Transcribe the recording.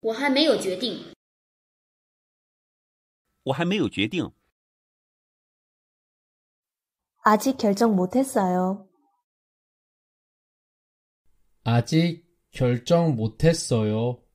我还没有决定。我还没有决定。아직결정못했어 요。 아직결정못했어 요。